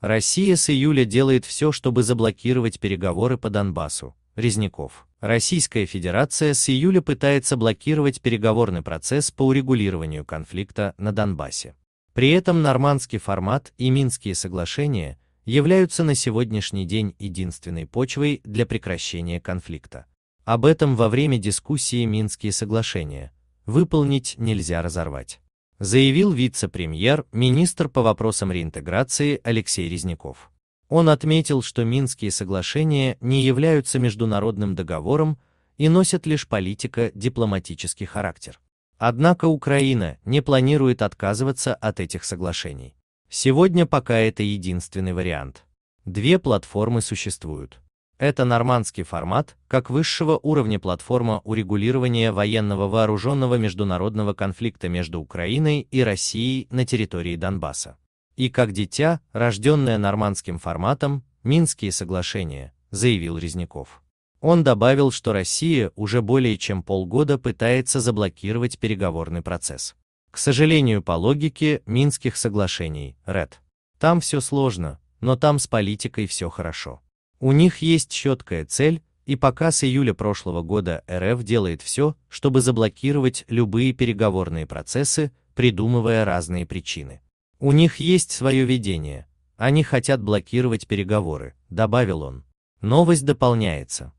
Россия с июля делает все, чтобы заблокировать переговоры по Донбассу. Резняков. Российская Федерация с июля пытается блокировать переговорный процесс по урегулированию конфликта на Донбассе. При этом нормандский формат и Минские соглашения являются на сегодняшний день единственной почвой для прекращения конфликта. Об этом во время дискуссии Минские соглашения. Выполнить нельзя разорвать заявил вице-премьер, министр по вопросам реинтеграции Алексей Резняков. Он отметил, что Минские соглашения не являются международным договором и носят лишь политико-дипломатический характер. Однако Украина не планирует отказываться от этих соглашений. Сегодня пока это единственный вариант. Две платформы существуют. Это нормандский формат, как высшего уровня платформа урегулирования военного вооруженного международного конфликта между Украиной и Россией на территории Донбасса. И как дитя, рожденное нормандским форматом, Минские соглашения, заявил Резняков. Он добавил, что Россия уже более чем полгода пытается заблокировать переговорный процесс. К сожалению, по логике Минских соглашений, РЭД. Там все сложно, но там с политикой все хорошо. У них есть четкая цель, и пока с июля прошлого года РФ делает все, чтобы заблокировать любые переговорные процессы, придумывая разные причины. У них есть свое видение, они хотят блокировать переговоры, добавил он. Новость дополняется.